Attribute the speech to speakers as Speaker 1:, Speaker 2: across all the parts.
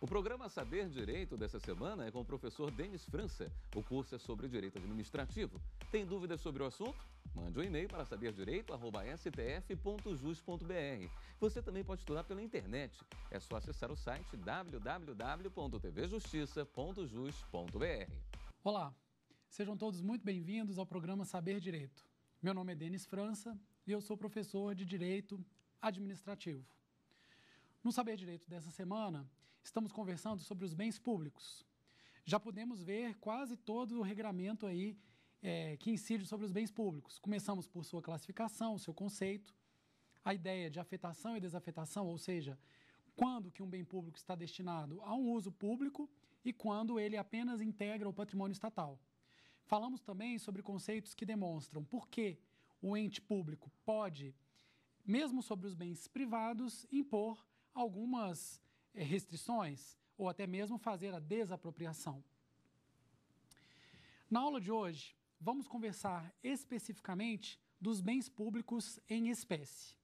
Speaker 1: O programa Saber Direito dessa semana é com o professor Denis França. O curso é sobre direito administrativo. Tem dúvidas sobre o assunto? Mande um e-mail para saberdireito.stf.jus.br. Você também pode estudar pela internet. É só acessar o site www.tvjustiça.jus.br. Olá, sejam todos muito bem-vindos ao programa Saber Direito. Meu nome é Denis França e eu sou professor de Direito Administrativo. No Saber Direito dessa semana, estamos conversando sobre os bens públicos. Já podemos ver quase todo o regramento aí é, que incide sobre os bens públicos. Começamos por sua classificação, seu conceito, a ideia de afetação e desafetação, ou seja, quando que um bem público está destinado a um uso público e quando ele apenas integra o patrimônio estatal. Falamos também sobre conceitos que demonstram por que o ente público pode, mesmo sobre os bens privados, impor algumas eh, restrições ou até mesmo fazer a desapropriação. Na aula de hoje, vamos conversar especificamente dos bens públicos em espécie.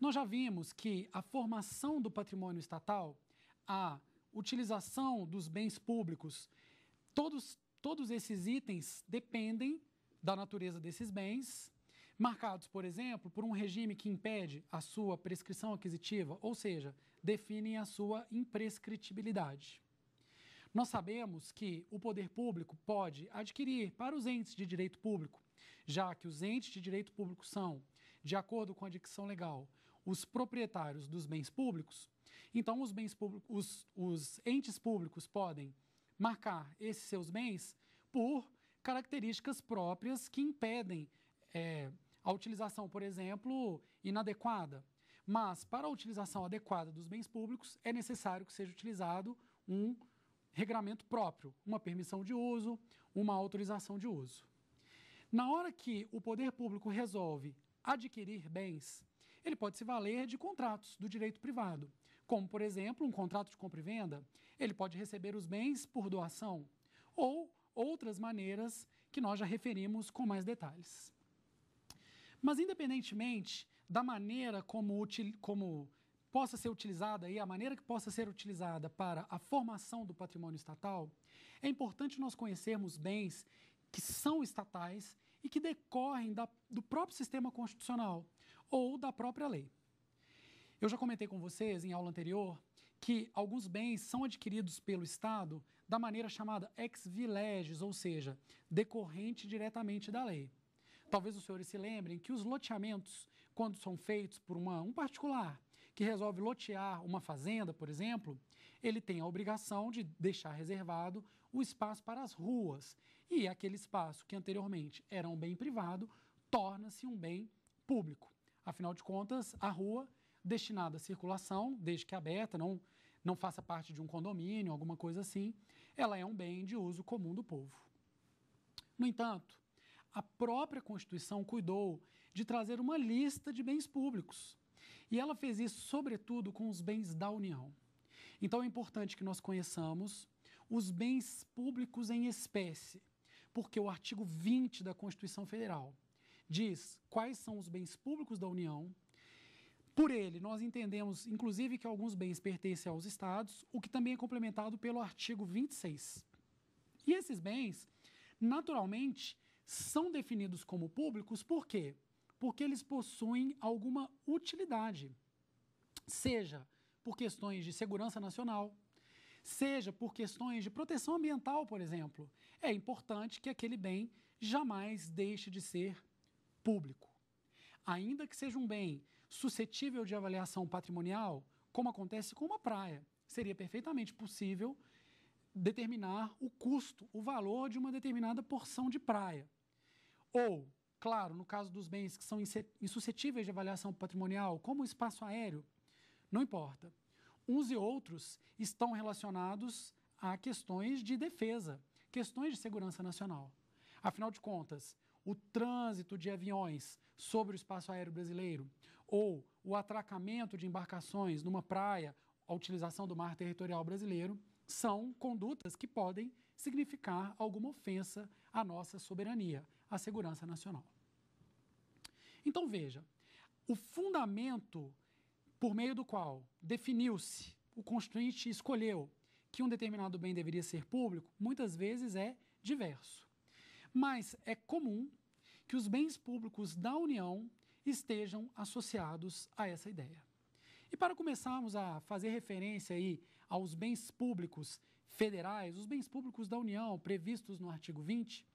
Speaker 1: Nós já vimos que a formação do patrimônio estatal, a utilização dos bens públicos, todos, todos esses itens dependem da natureza desses bens marcados, por exemplo, por um regime que impede a sua prescrição aquisitiva, ou seja, definem a sua imprescritibilidade. Nós sabemos que o poder público pode adquirir para os entes de direito público, já que os entes de direito público são, de acordo com a dicção legal, os proprietários dos bens públicos, então os, bens públicos, os, os entes públicos podem marcar esses seus bens por características próprias que impedem é, a utilização, por exemplo, inadequada. Mas, para a utilização adequada dos bens públicos, é necessário que seja utilizado um regramento próprio, uma permissão de uso, uma autorização de uso. Na hora que o poder público resolve adquirir bens, ele pode se valer de contratos do direito privado, como, por exemplo, um contrato de compra e venda. Ele pode receber os bens por doação ou outras maneiras que nós já referimos com mais detalhes. Mas, independentemente da maneira como, util, como possa ser utilizada e a maneira que possa ser utilizada para a formação do patrimônio estatal, é importante nós conhecermos bens que são estatais e que decorrem da, do próprio sistema constitucional ou da própria lei. Eu já comentei com vocês em aula anterior que alguns bens são adquiridos pelo Estado da maneira chamada ex vileges, ou seja, decorrente diretamente da lei. Talvez os senhores se lembrem que os loteamentos, quando são feitos por uma, um particular que resolve lotear uma fazenda, por exemplo, ele tem a obrigação de deixar reservado o espaço para as ruas. E aquele espaço que anteriormente era um bem privado torna-se um bem público. Afinal de contas, a rua destinada à circulação, desde que aberta, não, não faça parte de um condomínio, alguma coisa assim, ela é um bem de uso comum do povo. No entanto, a própria Constituição cuidou de trazer uma lista de bens públicos. E ela fez isso, sobretudo, com os bens da União. Então é importante que nós conheçamos os bens públicos em espécie, porque o artigo 20 da Constituição Federal diz quais são os bens públicos da União. Por ele, nós entendemos, inclusive, que alguns bens pertencem aos estados, o que também é complementado pelo artigo 26. E esses bens, naturalmente, são definidos como públicos por quê? Porque eles possuem alguma utilidade, seja por questões de segurança nacional, seja por questões de proteção ambiental, por exemplo. É importante que aquele bem jamais deixe de ser público. Ainda que seja um bem suscetível de avaliação patrimonial, como acontece com uma praia, seria perfeitamente possível determinar o custo, o valor de uma determinada porção de praia. Ou, claro, no caso dos bens que são insuscetíveis de avaliação patrimonial, como o espaço aéreo, não importa. Uns e outros estão relacionados a questões de defesa, questões de segurança nacional. Afinal de contas, o trânsito de aviões sobre o espaço aéreo brasileiro ou o atracamento de embarcações numa praia, a utilização do mar territorial brasileiro, são condutas que podem significar alguma ofensa à nossa soberania, à segurança nacional. Então veja, o fundamento por meio do qual definiu-se, o constituinte escolheu que um determinado bem deveria ser público, muitas vezes é diverso. Mas é comum que os bens públicos da União estejam associados a essa ideia. E para começarmos a fazer referência aí aos bens públicos federais, os bens públicos da União previstos no artigo 20,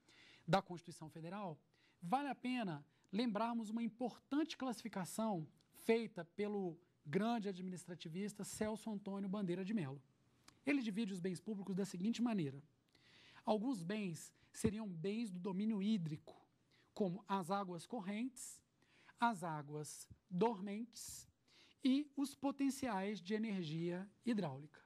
Speaker 1: da Constituição Federal, vale a pena lembrarmos uma importante classificação feita pelo grande administrativista Celso Antônio Bandeira de Mello. Ele divide os bens públicos da seguinte maneira: alguns bens seriam bens do domínio hídrico, como as águas correntes, as águas dormentes e os potenciais de energia hidráulica.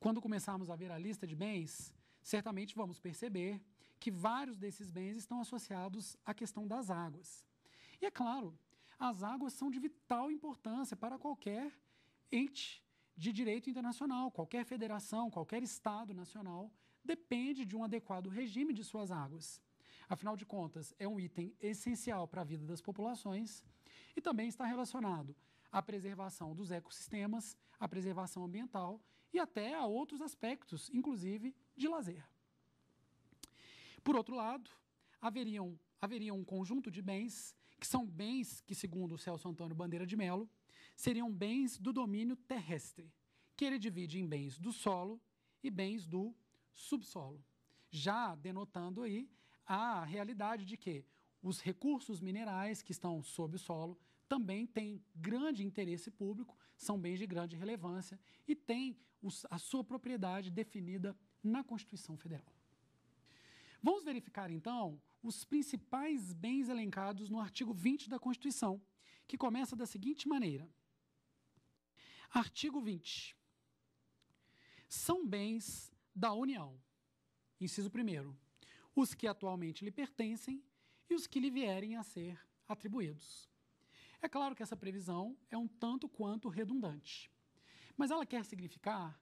Speaker 1: Quando começarmos a ver a lista de bens, certamente vamos perceber que vários desses bens estão associados à questão das águas. E é claro, as águas são de vital importância para qualquer ente de direito internacional, qualquer federação, qualquer estado nacional depende de um adequado regime de suas águas. Afinal de contas, é um item essencial para a vida das populações e também está relacionado à preservação dos ecossistemas, à preservação ambiental e até a outros aspectos, inclusive de lazer. Por outro lado, haveriam, haveria um conjunto de bens, que são bens que, segundo o Celso Antônio Bandeira de Melo, seriam bens do domínio terrestre, que ele divide em bens do solo e bens do subsolo. Já denotando aí a realidade de que os recursos minerais que estão sob o solo também têm grande interesse público, são bens de grande relevância e têm a sua propriedade definida na Constituição Federal. Vamos verificar então os principais bens elencados no artigo 20 da Constituição, que começa da seguinte maneira: Artigo 20. São bens da União. Inciso 1. Os que atualmente lhe pertencem e os que lhe vierem a ser atribuídos. É claro que essa previsão é um tanto quanto redundante, mas ela quer significar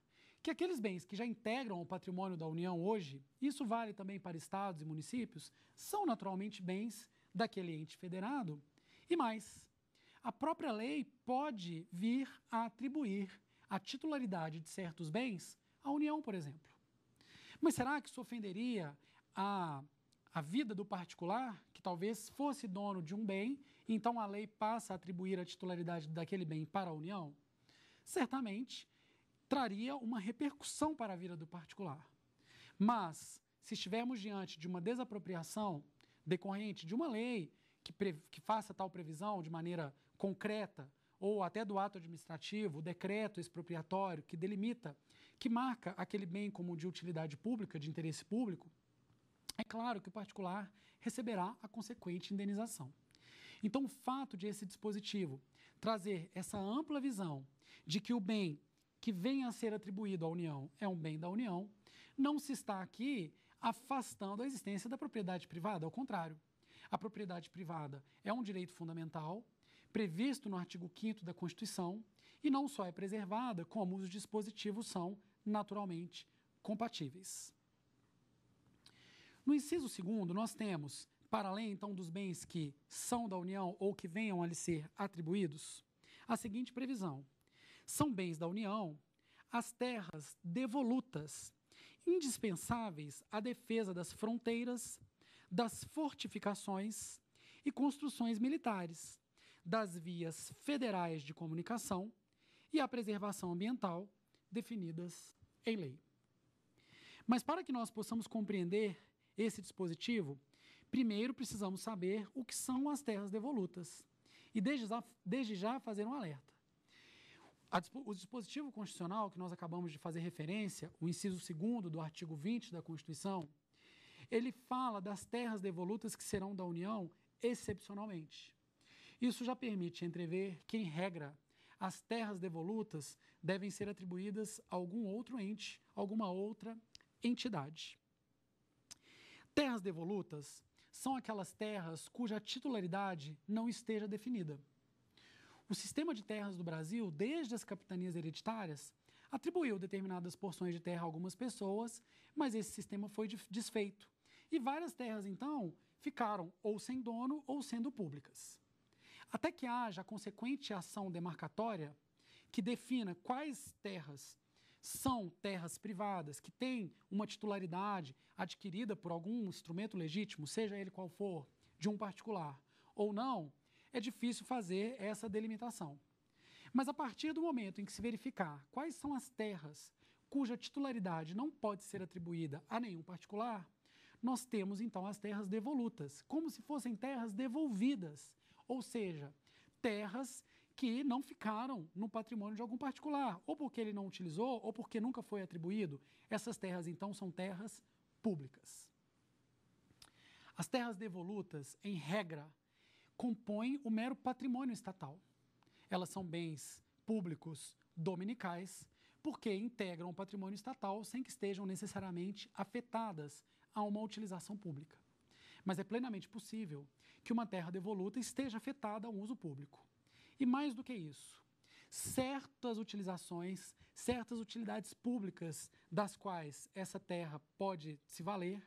Speaker 1: que aqueles bens que já integram o patrimônio da União hoje, isso vale também para estados e municípios, são naturalmente bens daquele ente federado. E mais, a própria lei pode vir a atribuir a titularidade de certos bens à União, por exemplo. Mas será que isso ofenderia a, a vida do particular, que talvez fosse dono de um bem, então a lei passa a atribuir a titularidade daquele bem para a União? Certamente traria uma repercussão para a vida do particular. Mas, se estivermos diante de uma desapropriação decorrente de uma lei que, que faça tal previsão de maneira concreta, ou até do ato administrativo, o decreto expropriatório que delimita, que marca aquele bem como de utilidade pública, de interesse público, é claro que o particular receberá a consequente indenização. Então, o fato de esse dispositivo trazer essa ampla visão de que o bem que venha a ser atribuído à União é um bem da União, não se está aqui afastando a existência da propriedade privada, ao contrário. A propriedade privada é um direito fundamental previsto no artigo 5 da Constituição e não só é preservada, como os dispositivos são naturalmente compatíveis. No inciso segundo, nós temos, para além então dos bens que são da União ou que venham a lhe ser atribuídos, a seguinte previsão: são bens da União as terras devolutas, indispensáveis à defesa das fronteiras, das fortificações e construções militares, das vias federais de comunicação e à preservação ambiental definidas em lei. Mas para que nós possamos compreender esse dispositivo, primeiro precisamos saber o que são as terras devolutas e desde já, desde já fazer um alerta. A, o dispositivo constitucional que nós acabamos de fazer referência, o inciso 2 do artigo 20 da Constituição, ele fala das terras devolutas que serão da União excepcionalmente. Isso já permite entrever que, em regra, as terras devolutas devem ser atribuídas a algum outro ente, alguma outra entidade. Terras devolutas são aquelas terras cuja titularidade não esteja definida. O sistema de terras do Brasil, desde as capitanias hereditárias, atribuiu determinadas porções de terra a algumas pessoas, mas esse sistema foi desfeito. E várias terras, então, ficaram ou sem dono ou sendo públicas. Até que haja a consequente ação demarcatória que defina quais terras são terras privadas, que têm uma titularidade adquirida por algum instrumento legítimo, seja ele qual for, de um particular, ou não, é difícil fazer essa delimitação. Mas a partir do momento em que se verificar quais são as terras cuja titularidade não pode ser atribuída a nenhum particular, nós temos então as terras devolutas, como se fossem terras devolvidas, ou seja, terras que não ficaram no patrimônio de algum particular, ou porque ele não utilizou, ou porque nunca foi atribuído. Essas terras então são terras públicas. As terras devolutas, em regra, compõem o mero patrimônio estatal. Elas são bens públicos dominicais, porque integram o patrimônio estatal sem que estejam necessariamente afetadas a uma utilização pública. Mas é plenamente possível que uma terra devoluta esteja afetada a um uso público. E mais do que isso, certas utilizações, certas utilidades públicas das quais essa terra pode se valer,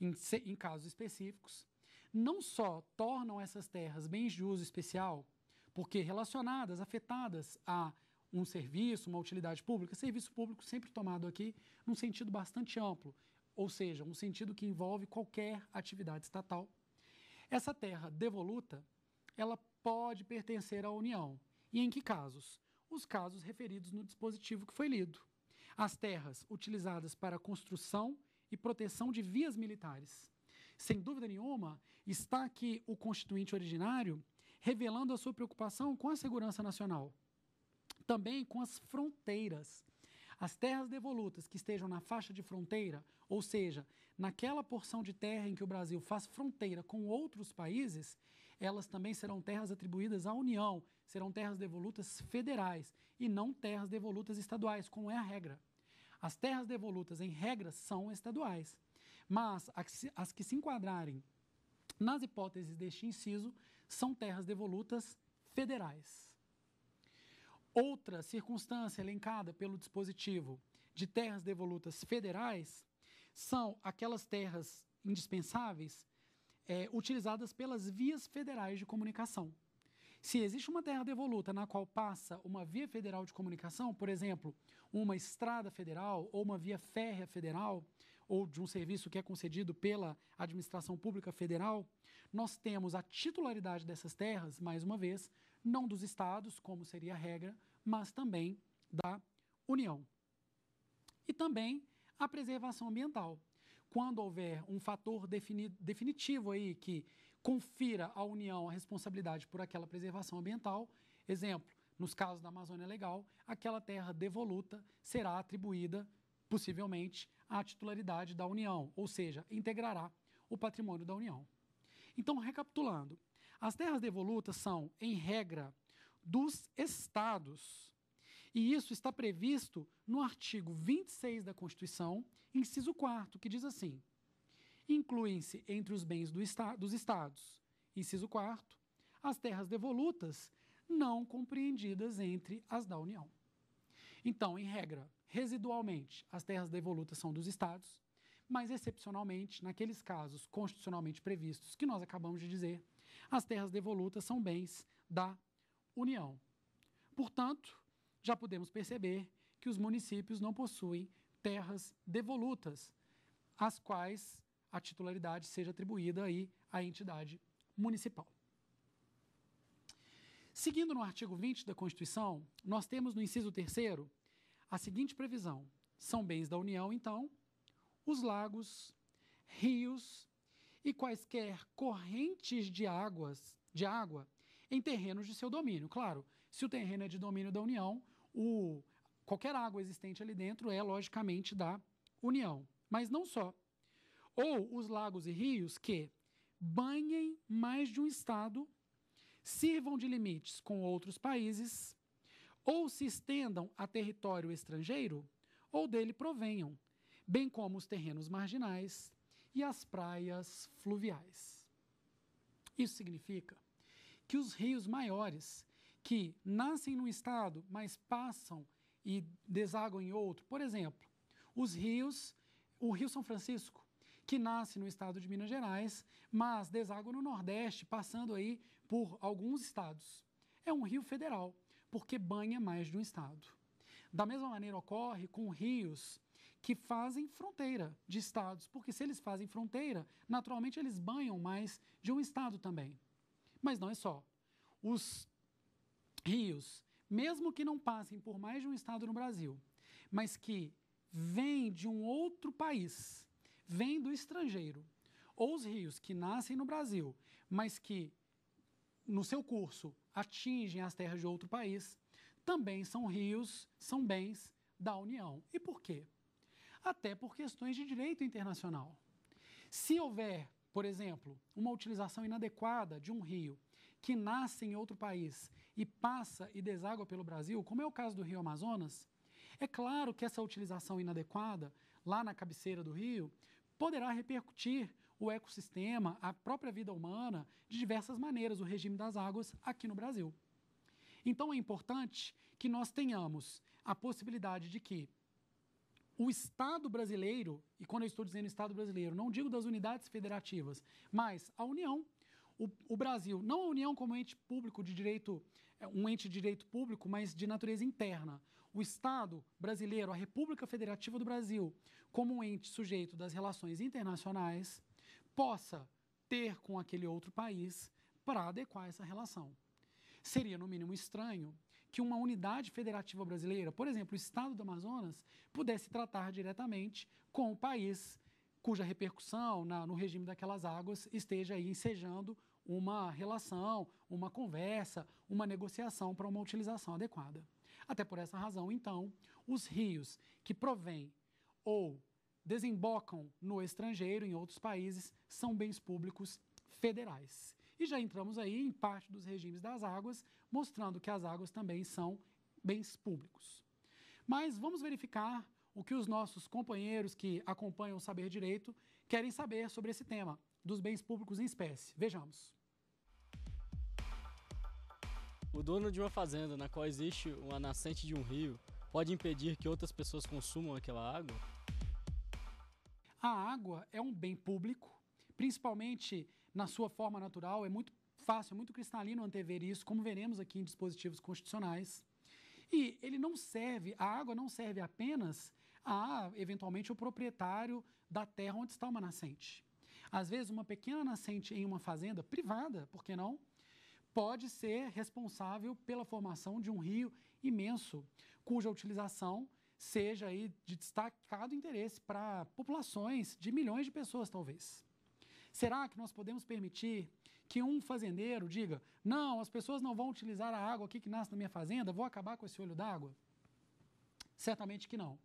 Speaker 1: em, em casos específicos, não só tornam essas terras bens de uso especial, porque relacionadas, afetadas a um serviço, uma utilidade pública, serviço público sempre tomado aqui num sentido bastante amplo, ou seja, um sentido que envolve qualquer atividade estatal. Essa terra devoluta, ela pode pertencer à União. E em que casos? Os casos referidos no dispositivo que foi lido. As terras utilizadas para construção e proteção de vias militares sem dúvida nenhuma, está aqui o constituinte originário revelando a sua preocupação com a segurança nacional, também com as fronteiras. As terras devolutas que estejam na faixa de fronteira, ou seja, naquela porção de terra em que o Brasil faz fronteira com outros países, elas também serão terras atribuídas à União, serão terras devolutas federais e não terras devolutas estaduais, como é a regra. As terras devolutas, em regra, são estaduais. Mas as que se enquadrarem nas hipóteses deste inciso são terras devolutas federais. Outra circunstância elencada pelo dispositivo de terras devolutas federais são aquelas terras indispensáveis é, utilizadas pelas vias federais de comunicação. Se existe uma terra devoluta na qual passa uma via federal de comunicação, por exemplo, uma estrada federal ou uma via férrea federal, ou de um serviço que é concedido pela administração pública federal, nós temos a titularidade dessas terras, mais uma vez, não dos estados, como seria a regra, mas também da União. E também a preservação ambiental. Quando houver um fator definitivo aí que confira à União a responsabilidade por aquela preservação ambiental, exemplo, nos casos da Amazônia Legal, aquela terra devoluta será atribuída possivelmente, à titularidade da União, ou seja, integrará o patrimônio da União. Então, recapitulando, as terras devolutas são, em regra, dos estados. E isso está previsto no artigo 26 da Constituição, inciso 4, que diz assim: incluem-se entre os bens do esta dos estados, inciso 4, as terras devolutas não compreendidas entre as da União. Então, em regra, Residualmente, as terras devolutas são dos estados, mas excepcionalmente, naqueles casos constitucionalmente previstos que nós acabamos de dizer, as terras devolutas são bens da União. Portanto, já podemos perceber que os municípios não possuem terras devolutas, às quais a titularidade seja atribuída aí à entidade municipal. Seguindo no artigo 20 da Constituição, nós temos no inciso 3 a seguinte previsão: são bens da União, então, os lagos, rios e quaisquer correntes de águas de água em terrenos de seu domínio. Claro, se o terreno é de domínio da União, o, qualquer água existente ali dentro é logicamente da União. Mas não só. Ou os lagos e rios que banhem mais de um estado, sirvam de limites com outros países ou se estendam a território estrangeiro ou dele provenham, bem como os terrenos marginais e as praias fluviais. Isso significa que os rios maiores, que nascem num estado, mas passam e desaguam em outro, por exemplo, os rios, o Rio São Francisco, que nasce no estado de Minas Gerais, mas deságua no Nordeste, passando aí por alguns estados. É um rio federal porque banha mais de um estado. Da mesma maneira ocorre com rios que fazem fronteira de estados, porque se eles fazem fronteira, naturalmente eles banham mais de um estado também. Mas não é só. Os rios, mesmo que não passem por mais de um estado no Brasil, mas que vêm de um outro país, vêm do estrangeiro, ou os rios que nascem no Brasil, mas que no seu curso atingem as terras de outro país, também são rios, são bens da União. E por quê? Até por questões de direito internacional. Se houver, por exemplo, uma utilização inadequada de um rio que nasce em outro país e passa e deságua pelo Brasil, como é o caso do Rio Amazonas, é claro que essa utilização inadequada lá na cabeceira do rio poderá repercutir o ecossistema, a própria vida humana, de diversas maneiras, o regime das águas aqui no Brasil. Então é importante que nós tenhamos a possibilidade de que o Estado brasileiro, e quando eu estou dizendo Estado brasileiro, não digo das unidades federativas, mas a União, o, o Brasil, não a União como ente público de direito, é, um ente de direito público, mas de natureza interna. O Estado brasileiro, a República Federativa do Brasil, como um ente sujeito das relações internacionais, possa ter com aquele outro país para adequar essa relação. Seria, no mínimo, estranho que uma unidade federativa brasileira, por exemplo, o Estado do Amazonas, pudesse tratar diretamente com o país cuja repercussão na, no regime daquelas águas esteja aí ensejando uma relação, uma conversa, uma negociação para uma utilização adequada. Até por essa razão, então, os rios que provêm ou desembocam no estrangeiro, em outros países, são bens públicos federais. E já entramos aí em parte dos regimes das águas, mostrando que as águas também são bens públicos. Mas vamos verificar o que os nossos companheiros que acompanham o Saber Direito querem saber sobre esse tema dos bens públicos em espécie. Vejamos. O dono de uma fazenda na qual existe uma nascente de um rio pode impedir que outras pessoas consumam aquela água? A água é um bem público, principalmente na sua forma natural, é muito fácil, é muito cristalino antever isso, como veremos aqui em dispositivos constitucionais. E ele não serve, a água não serve apenas a, eventualmente, o proprietário da terra onde está uma nascente. Às vezes, uma pequena nascente em uma fazenda privada, por que não? Pode ser responsável pela formação de um rio imenso, cuja utilização seja aí de destacado interesse para populações de milhões de pessoas, talvez. Será que nós podemos permitir que um fazendeiro diga: não, as pessoas não vão utilizar a água aqui que nasce na minha fazenda, vou acabar com esse olho d'água? Certamente que não.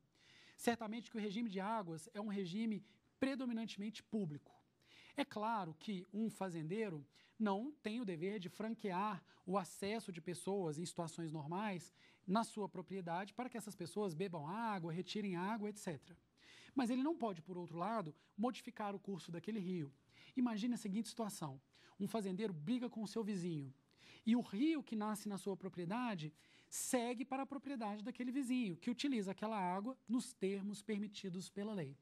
Speaker 1: Certamente que o regime de águas é um regime predominantemente público. É claro que um fazendeiro não tem o dever de franquear o acesso de pessoas em situações normais na sua propriedade para que essas pessoas bebam água, retirem água, etc. Mas ele não pode, por outro lado, modificar o curso daquele rio. Imagine a seguinte situação: um fazendeiro briga com o seu vizinho e o rio que nasce na sua propriedade segue para a propriedade daquele vizinho, que utiliza aquela água nos termos permitidos pela lei.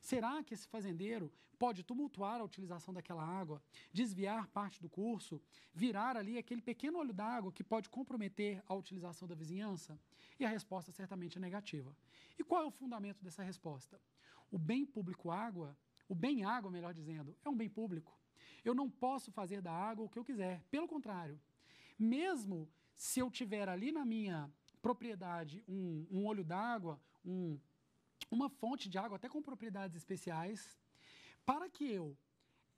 Speaker 1: Será que esse fazendeiro pode tumultuar a utilização daquela água, desviar parte do curso, virar ali aquele pequeno olho d'água que pode comprometer a utilização da vizinhança? E a resposta certamente é negativa. E qual é o fundamento dessa resposta? O bem público água, o bem água, melhor dizendo, é um bem público. Eu não posso fazer da água o que eu quiser. Pelo contrário, mesmo se eu tiver ali na minha propriedade um, um olho d'água, um uma fonte de água, até com propriedades especiais, para que eu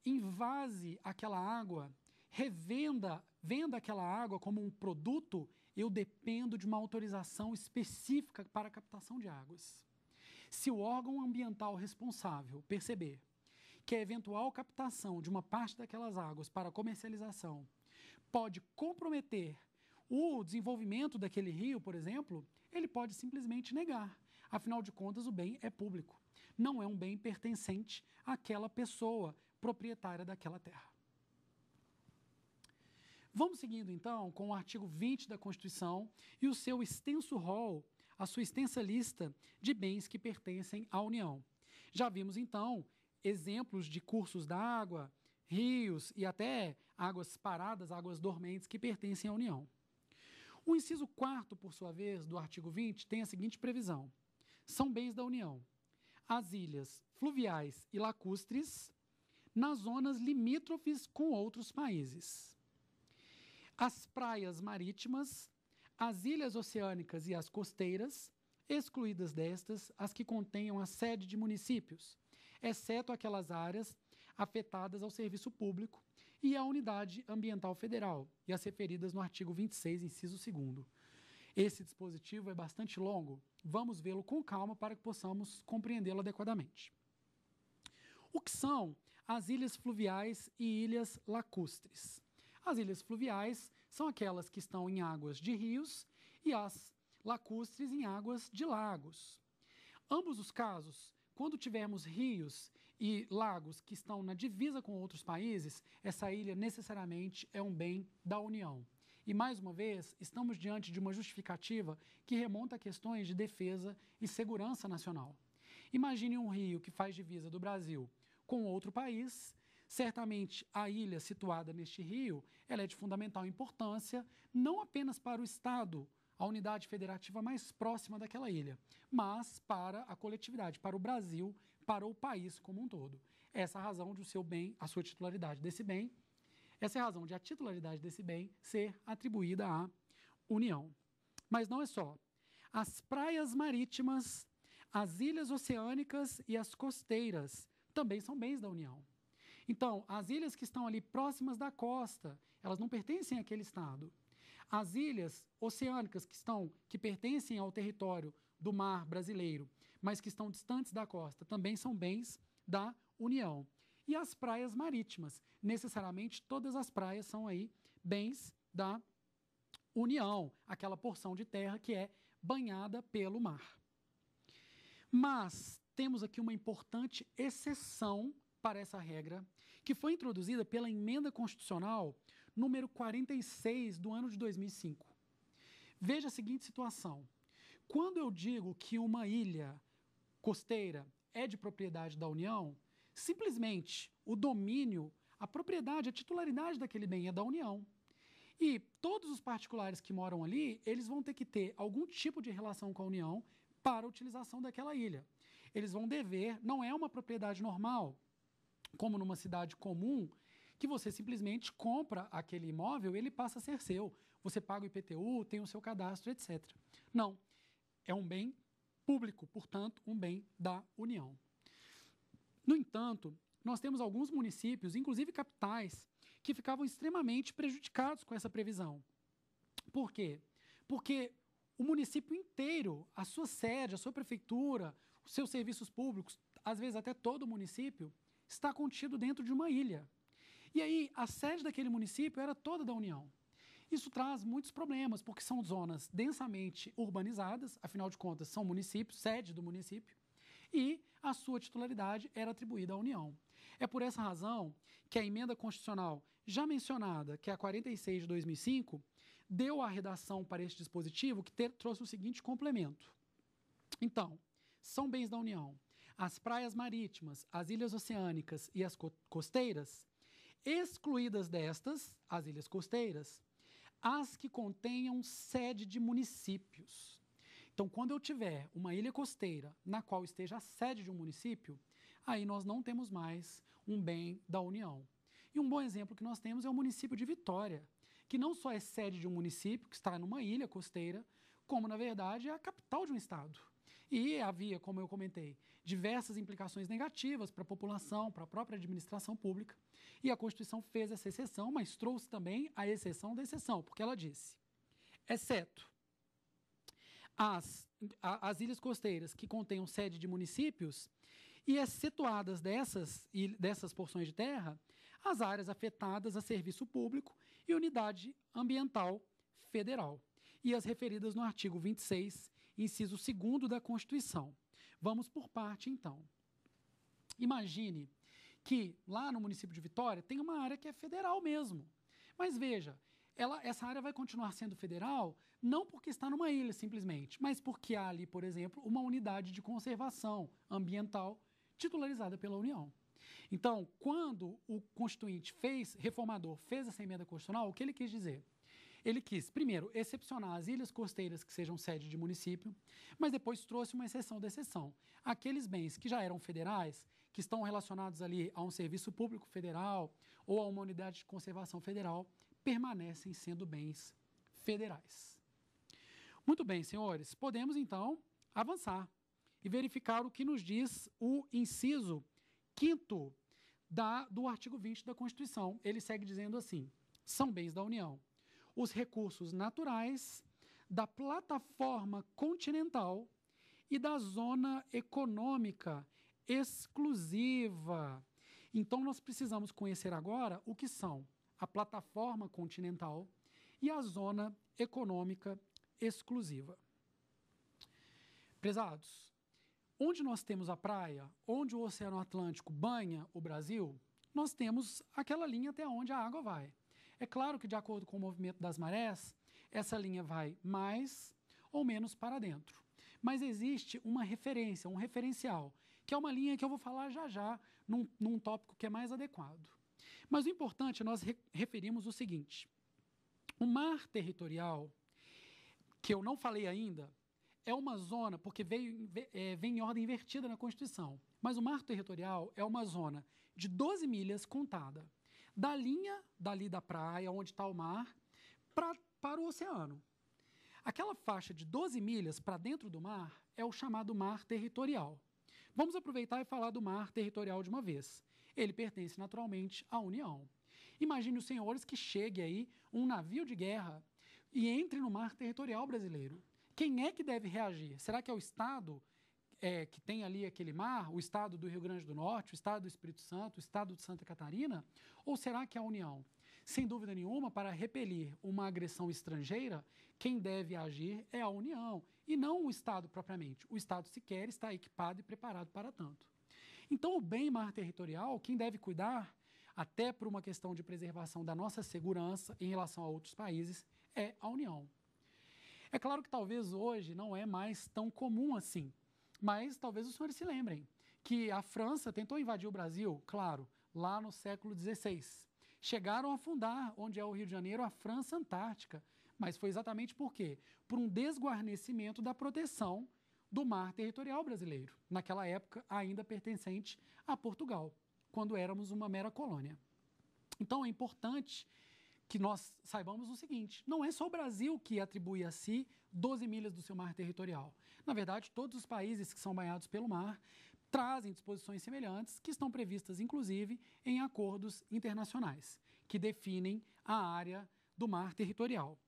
Speaker 1: invase aquela água, revenda, venda aquela água como um produto, eu dependo de uma autorização específica para a captação de águas. Se o órgão ambiental responsável perceber que a eventual captação de uma parte daquelas águas para comercialização pode comprometer o desenvolvimento daquele rio, por exemplo, ele pode simplesmente negar. Afinal de contas, o bem é público. Não é um bem pertencente àquela pessoa proprietária daquela terra. Vamos seguindo então com o artigo 20 da Constituição e o seu extenso rol, a sua extensa lista de bens que pertencem à União. Já vimos então exemplos de cursos d'água, rios e até águas paradas, águas dormentes que pertencem à União. O inciso 4, por sua vez, do artigo 20, tem a seguinte previsão: são bens da União. As ilhas fluviais e lacustres, nas zonas limítrofes com outros países. As praias marítimas, as ilhas oceânicas e as costeiras, excluídas destas as que contenham a sede de municípios, exceto aquelas áreas afetadas ao serviço público e à unidade ambiental federal, e as referidas no artigo 26, inciso 2. Esse dispositivo é bastante longo, Vamos vê-lo com calma para que possamos compreendê-lo adequadamente. O que são as ilhas fluviais e ilhas lacustres? As ilhas fluviais são aquelas que estão em águas de rios e as lacustres em águas de lagos. Ambos os casos, quando tivermos rios e lagos que estão na divisa com outros países, essa ilha necessariamente é um bem da União. E, mais uma vez, estamos diante de uma justificativa que remonta a questões de defesa e segurança nacional. Imagine um rio que faz divisa do Brasil com outro país. Certamente, a ilha situada neste rio ela é de fundamental importância, não apenas para o Estado, a unidade federativa mais próxima daquela ilha, mas para a coletividade, para o Brasil, para o país como um todo. Essa é a razão de o seu bem, a sua titularidade desse bem essa é a razão de a titularidade desse bem ser atribuída à União. Mas não é só. As praias marítimas, as ilhas oceânicas e as costeiras também são bens da União. Então, as ilhas que estão ali próximas da costa, elas não pertencem àquele estado. As ilhas oceânicas que estão que pertencem ao território do mar brasileiro, mas que estão distantes da costa, também são bens da União e as praias marítimas. Necessariamente todas as praias são aí bens da União, aquela porção de terra que é banhada pelo mar. Mas temos aqui uma importante exceção para essa regra, que foi introduzida pela emenda constitucional número 46 do ano de 2005. Veja a seguinte situação: quando eu digo que uma ilha costeira é de propriedade da União, Simplesmente o domínio, a propriedade, a titularidade daquele bem é da União. E todos os particulares que moram ali, eles vão ter que ter algum tipo de relação com a União para a utilização daquela ilha. Eles vão dever, não é uma propriedade normal, como numa cidade comum, que você simplesmente compra aquele imóvel, ele passa a ser seu. Você paga o IPTU, tem o seu cadastro, etc. Não. É um bem público, portanto, um bem da União. No entanto, nós temos alguns municípios, inclusive capitais, que ficavam extremamente prejudicados com essa previsão. Por quê? Porque o município inteiro, a sua sede, a sua prefeitura, os seus serviços públicos, às vezes até todo o município, está contido dentro de uma ilha. E aí, a sede daquele município era toda da União. Isso traz muitos problemas, porque são zonas densamente urbanizadas, afinal de contas, são municípios, sede do município, e a sua titularidade era atribuída à União. É por essa razão que a emenda constitucional já mencionada, que é a 46 de 2005, deu a redação para este dispositivo que ter, trouxe o seguinte complemento. Então, são bens da União as praias marítimas, as ilhas oceânicas e as costeiras, excluídas destas, as ilhas costeiras, as que contenham sede de municípios. Então, quando eu tiver uma ilha costeira na qual esteja a sede de um município, aí nós não temos mais um bem da União. E um bom exemplo que nós temos é o município de Vitória, que não só é sede de um município, que está numa ilha costeira, como, na verdade, é a capital de um estado. E havia, como eu comentei, diversas implicações negativas para a população, para a própria administração pública. E a Constituição fez essa exceção, mas trouxe também a exceção da exceção, porque ela disse: exceto as, a, as ilhas costeiras que contenham sede de municípios e excetuadas dessas, dessas porções de terra, as áreas afetadas a serviço público e unidade ambiental federal, e as referidas no artigo 26, inciso 2 da Constituição. Vamos por parte, então. Imagine que lá no município de Vitória tem uma área que é federal mesmo. Mas veja, ela, essa área vai continuar sendo federal, não porque está numa ilha simplesmente, mas porque há ali, por exemplo, uma unidade de conservação ambiental titularizada pela União. Então, quando o Constituinte fez, reformador, fez essa emenda constitucional, o que ele quis dizer? Ele quis, primeiro, excepcionar as ilhas costeiras que sejam sede de município, mas depois trouxe uma exceção da exceção. Aqueles bens que já eram federais, que estão relacionados ali a um serviço público federal ou a uma unidade de conservação federal, permanecem sendo bens federais. Muito bem, senhores, podemos então avançar e verificar o que nos diz o inciso 5 do artigo 20 da Constituição. Ele segue dizendo assim: são bens da União os recursos naturais da plataforma continental e da zona econômica exclusiva. Então, nós precisamos conhecer agora o que são a plataforma continental e a zona econômica exclusiva. Prezados, onde nós temos a praia, onde o Oceano Atlântico banha o Brasil, nós temos aquela linha até onde a água vai. É claro que, de acordo com o movimento das marés, essa linha vai mais ou menos para dentro. Mas existe uma referência, um referencial, que é uma linha que eu vou falar já já num, num tópico que é mais adequado. Mas o importante é nós referimos o seguinte: o mar territorial, que eu não falei ainda, é uma zona, porque veio, é, vem em ordem invertida na Constituição, mas o mar territorial é uma zona de 12 milhas contada, da linha dali da praia, onde está o mar, pra, para o oceano. Aquela faixa de 12 milhas para dentro do mar é o chamado mar territorial. Vamos aproveitar e falar do mar territorial de uma vez ele pertence naturalmente à União. Imagine os senhores que chegue aí um navio de guerra e entre no mar territorial brasileiro. Quem é que deve reagir? Será que é o Estado é, que tem ali aquele mar, o Estado do Rio Grande do Norte, o Estado do Espírito Santo, o Estado de Santa Catarina? Ou será que é a União? Sem dúvida nenhuma, para repelir uma agressão estrangeira, quem deve agir é a União e não o Estado propriamente. O Estado sequer está equipado e preparado para tanto. Então, o bem mar territorial, quem deve cuidar, até por uma questão de preservação da nossa segurança em relação a outros países, é a União. É claro que talvez hoje não é mais tão comum assim, mas talvez os senhores se lembrem que a França tentou invadir o Brasil, claro, lá no século XVI. Chegaram a fundar, onde é o Rio de Janeiro, a França Antártica, mas foi exatamente por quê? Por um desguarnecimento da proteção do mar territorial brasileiro, naquela época ainda pertencente a Portugal, quando éramos uma mera colônia. Então é importante que nós saibamos o seguinte: não é só o Brasil que atribui a si 12 milhas do seu mar territorial. Na verdade, todos os países que são banhados pelo mar trazem disposições semelhantes, que estão previstas, inclusive, em acordos internacionais, que definem a área do mar territorial.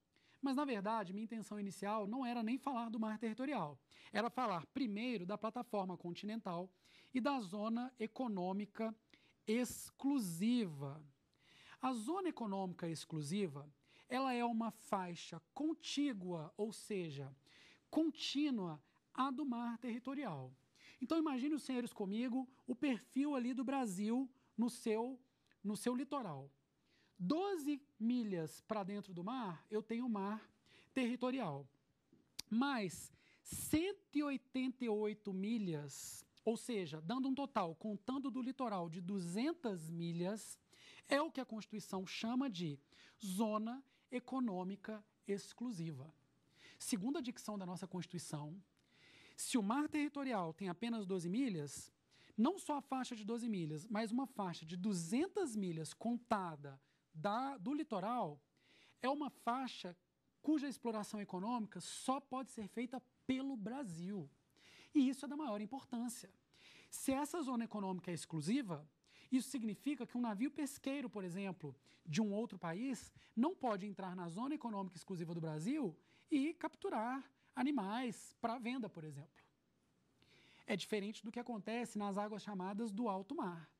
Speaker 1: Mas, na verdade, minha intenção inicial não era nem falar do mar territorial. Era falar primeiro da plataforma continental e da zona econômica exclusiva. A zona econômica exclusiva, ela é uma faixa contígua, ou seja, contínua à do mar territorial. Então imagine os senhores comigo o perfil ali do Brasil no seu no seu litoral. 12 milhas para dentro do mar, eu tenho mar territorial. Mas 188 milhas, ou seja, dando um total, contando do litoral de 200 milhas, é o que a Constituição chama de zona econômica exclusiva. Segundo a dicção da nossa Constituição, se o mar territorial tem apenas 12 milhas, não só a faixa de 12 milhas, mas uma faixa de 200 milhas contada da, do litoral é uma faixa cuja exploração econômica só pode ser feita pelo Brasil. E isso é da maior importância. Se essa zona econômica é exclusiva, isso significa que um navio pesqueiro, por exemplo, de um outro país, não pode entrar na zona econômica exclusiva do Brasil e capturar animais para venda, por exemplo. É diferente do que acontece nas águas chamadas do alto mar.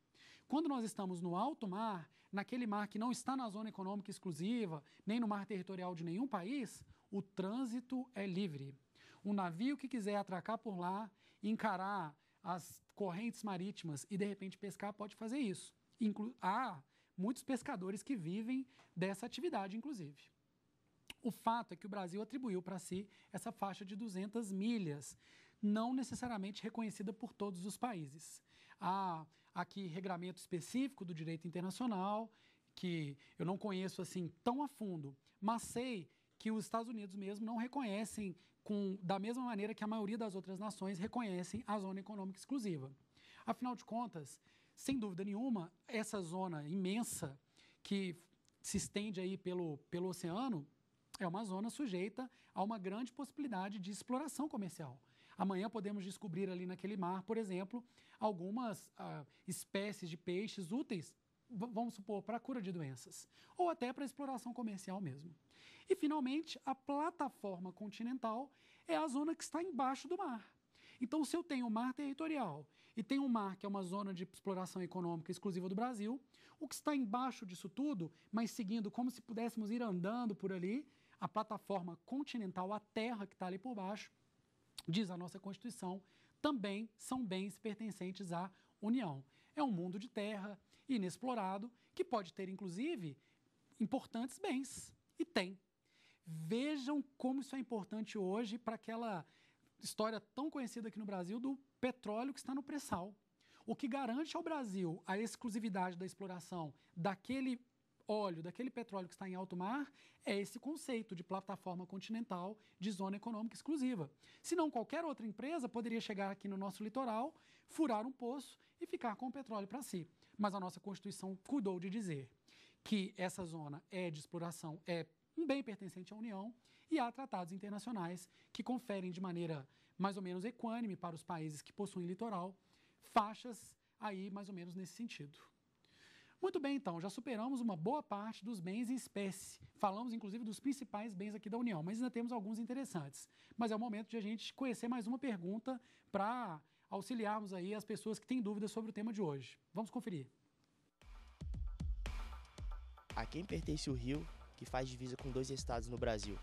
Speaker 1: Quando nós estamos no alto mar, naquele mar que não está na zona econômica exclusiva, nem no mar territorial de nenhum país, o trânsito é livre. Um navio que quiser atracar por lá, encarar as correntes marítimas e de repente pescar pode fazer isso. Inclu há muitos pescadores que vivem dessa atividade, inclusive. O fato é que o Brasil atribuiu para si essa faixa de 200 milhas, não necessariamente reconhecida por todos os países há aqui regramento específico do direito internacional, que eu não conheço assim tão a fundo, mas sei que os Estados Unidos mesmo não reconhecem com, da mesma maneira que a maioria das outras nações reconhecem a zona econômica exclusiva. Afinal de contas, sem dúvida nenhuma, essa zona imensa que se estende aí pelo, pelo oceano é uma zona sujeita a uma grande possibilidade de exploração comercial. Amanhã podemos descobrir ali naquele mar, por exemplo, algumas ah, espécies de peixes úteis, vamos supor, para a cura de doenças, ou até para exploração comercial mesmo. E, finalmente, a plataforma continental é a zona que está embaixo do mar. Então, se eu tenho o mar territorial e tenho o mar, que é uma zona de exploração econômica exclusiva do Brasil, o que está embaixo disso tudo, mas seguindo como se pudéssemos ir andando por ali, a plataforma continental, a terra que está ali por baixo, diz a nossa Constituição, também são bens pertencentes à União. É um mundo de terra inexplorado que pode ter, inclusive, importantes bens. E tem. Vejam como isso é importante hoje para aquela história tão conhecida aqui no Brasil do petróleo que está no pré-sal. O que garante ao Brasil a exclusividade da exploração daquele óleo, daquele petróleo que está em alto mar, é esse conceito de plataforma continental de zona econômica exclusiva. Senão, qualquer outra empresa poderia chegar aqui no nosso litoral, furar um poço e ficar com o petróleo para si. Mas a nossa Constituição cuidou de dizer que essa zona é de exploração, é um bem pertencente à União e há tratados internacionais que conferem de maneira mais ou menos equânime para os países que possuem litoral faixas aí mais ou menos nesse sentido. Muito bem, então, já superamos uma boa parte dos bens em espécie. Falamos, inclusive, dos principais bens aqui da União, mas ainda temos alguns interessantes. Mas é o momento de a gente conhecer mais uma pergunta para auxiliarmos aí as pessoas que têm dúvidas sobre o tema de hoje. Vamos conferir. A quem pertence o Rio, que faz divisa com dois estados no Brasil?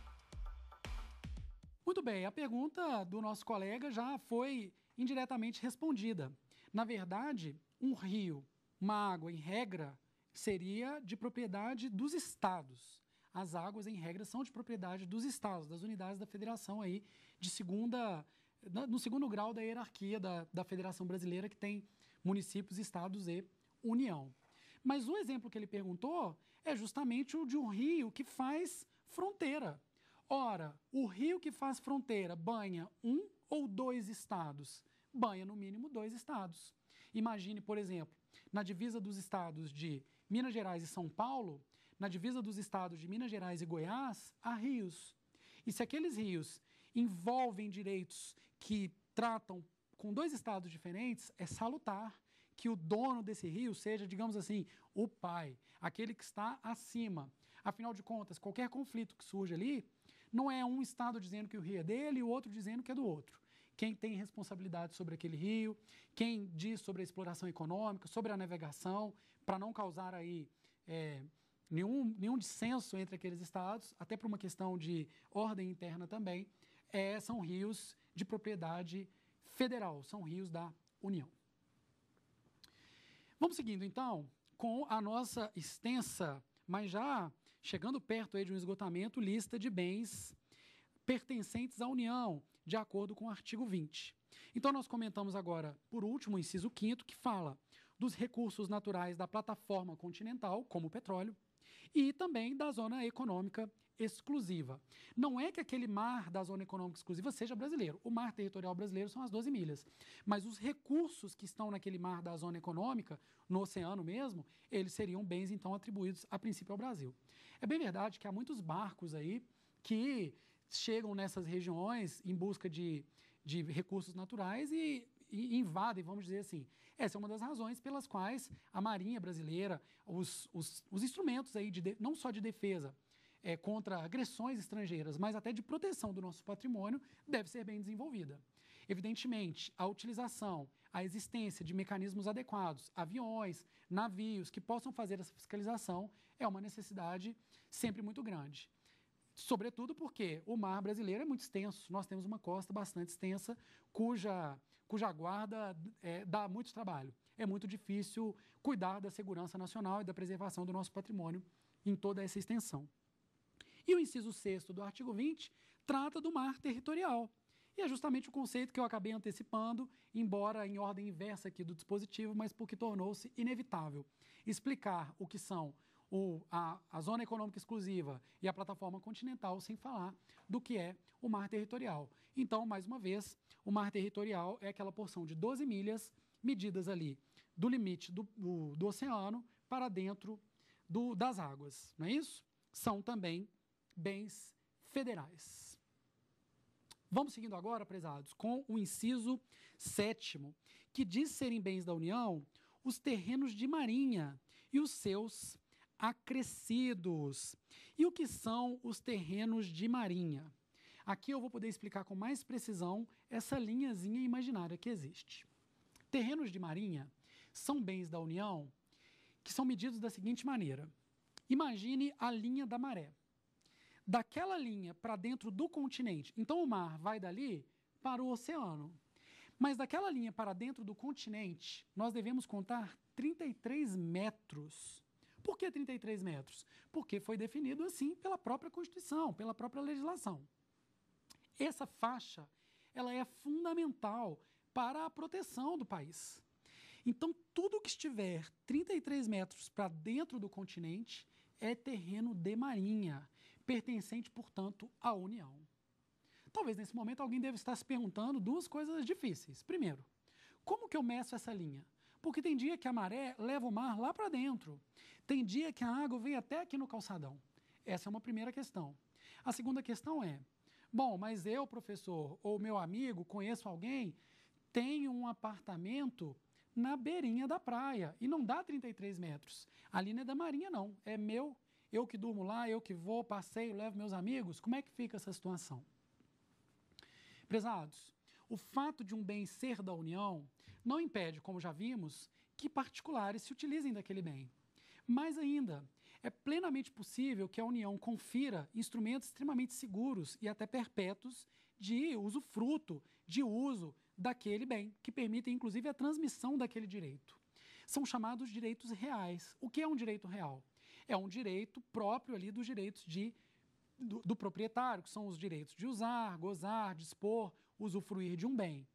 Speaker 1: Muito bem, a pergunta do nosso colega já foi indiretamente respondida. Na verdade, um rio uma água, em regra, seria de propriedade dos estados. As águas, em regra, são de propriedade dos estados, das unidades da federação aí, de segunda, no segundo grau da hierarquia da, da federação brasileira, que tem municípios, estados e união. Mas o exemplo que ele perguntou é justamente o de um rio que faz fronteira. Ora, o rio que faz fronteira banha um ou dois estados? Banha no mínimo dois estados. Imagine, por exemplo, na divisa dos estados de Minas Gerais e São Paulo, na divisa dos estados de Minas Gerais e Goiás, há rios. E se aqueles rios envolvem direitos que tratam com dois estados diferentes, é salutar que o dono desse rio seja, digamos assim, o pai, aquele que está acima. Afinal de contas, qualquer conflito que surge ali, não é um estado dizendo que o rio é dele e o outro dizendo que é do outro quem tem responsabilidade sobre aquele rio, quem diz sobre a exploração econômica, sobre a navegação, para não causar aí é, nenhum, nenhum dissenso entre aqueles estados, até por uma questão de ordem interna também, é, são rios de propriedade federal, são rios da União. Vamos seguindo então com a nossa extensa, mas já chegando perto aí de um esgotamento, lista de bens pertencentes à União, de acordo com o artigo 20. Então, nós comentamos agora, por último, o inciso 5, que fala dos recursos naturais da plataforma continental, como o petróleo, e também da zona econômica exclusiva. Não é que aquele mar da zona econômica exclusiva seja brasileiro. O mar territorial brasileiro são as 12 milhas. Mas os recursos que estão naquele mar da zona econômica, no oceano mesmo, eles seriam bens então atribuídos a princípio ao Brasil. É bem verdade que há muitos barcos aí que chegam nessas regiões em busca de, de recursos naturais e, e, invadem, vamos dizer assim. Essa é uma das razões pelas quais a Marinha brasileira, os, os, os instrumentos aí de, não só de defesa é, contra agressões estrangeiras, mas até de proteção do nosso patrimônio, deve ser bem desenvolvida. Evidentemente, a utilização, a existência de mecanismos adequados, aviões, navios que possam fazer essa fiscalização, é uma necessidade sempre muito grande. Sobretudo porque o mar brasileiro é muito extenso, nós temos uma costa bastante extensa, cuja, cuja guarda é, dá muito trabalho. É muito difícil cuidar da segurança nacional e da preservação do nosso patrimônio em toda essa extensão. E o inciso 6 do artigo 20 trata do mar territorial. E é justamente o conceito que eu acabei antecipando, embora em ordem inversa aqui do dispositivo, mas porque tornou-se inevitável. Explicar o que são o, a, a Zona Econômica Exclusiva e a Plataforma Continental, sem falar do que é o mar territorial. Então, mais uma vez, o mar territorial é aquela porção de 12 milhas medidas ali do limite do, do, do oceano para dentro do, das águas, não é isso? São também bens federais. Vamos seguindo agora, prezados, com o inciso sétimo, que diz serem bens da União os terrenos de marinha e os seus acrescidos. E o que são os terrenos de marinha? Aqui eu vou poder explicar com mais precisão essa linhazinha imaginária que existe. Terrenos de marinha são bens da União que são medidos da seguinte maneira: imagine a linha da maré. Daquela linha para dentro do continente, então o mar vai dali para o oceano. Mas daquela linha para dentro do continente, nós devemos contar 33 metros por que 33 metros? Porque foi definido assim pela própria Constituição, pela própria legislação. Essa faixa ela é fundamental para a proteção do país. Então, tudo que estiver 33 metros para dentro do continente é terreno de marinha, pertencente, portanto, à União. Talvez nesse momento alguém deve estar se perguntando duas coisas difíceis. Primeiro, como que eu meço essa linha? Porque tem dia que a maré leva o mar lá para dentro. Tem dia que a água vem até aqui no calçadão. Essa é uma primeira questão. A segunda questão é: bom, mas eu, professor, ou meu amigo, conheço alguém, tem um apartamento na beirinha da praia e não dá 33 metros. Ali não é da Marinha, não. É meu. Eu que durmo lá, eu que vou, passeio, levo meus amigos. Como é que fica essa situação? Prezados, o fato de um bem ser da União não impede, como já vimos, que particulares se utilizem daquele bem. Mais ainda, é plenamente possível que a União confira instrumentos extremamente seguros e até perpétuos de usufruto, de uso daquele bem, que permitem inclusive a transmissão daquele direito. São chamados direitos reais. O que é um direito real? É um direito próprio ali dos direitos de, do, do proprietário, que são os direitos de usar, gozar, dispor, usufruir de um bem.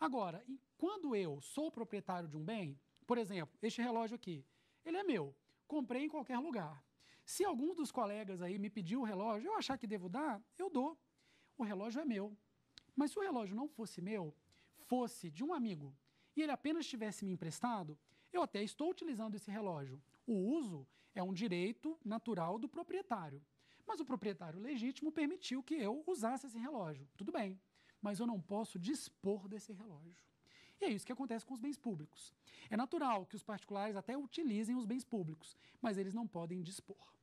Speaker 1: Agora, quando eu sou proprietário de um bem, por exemplo, este relógio aqui, ele é meu, comprei em qualquer lugar. Se algum dos colegas aí me pedir o relógio, eu achar que devo dar, eu dou. O relógio é meu. Mas se o relógio não fosse meu, fosse de um amigo, e ele apenas tivesse me emprestado, eu até estou utilizando esse relógio. O uso é um direito natural do proprietário. Mas o proprietário legítimo permitiu que eu usasse esse relógio. Tudo bem mas eu não posso dispor desse relógio. E é isso que acontece com os bens públicos. É natural que os particulares até utilizem os bens públicos, mas eles não podem dispor.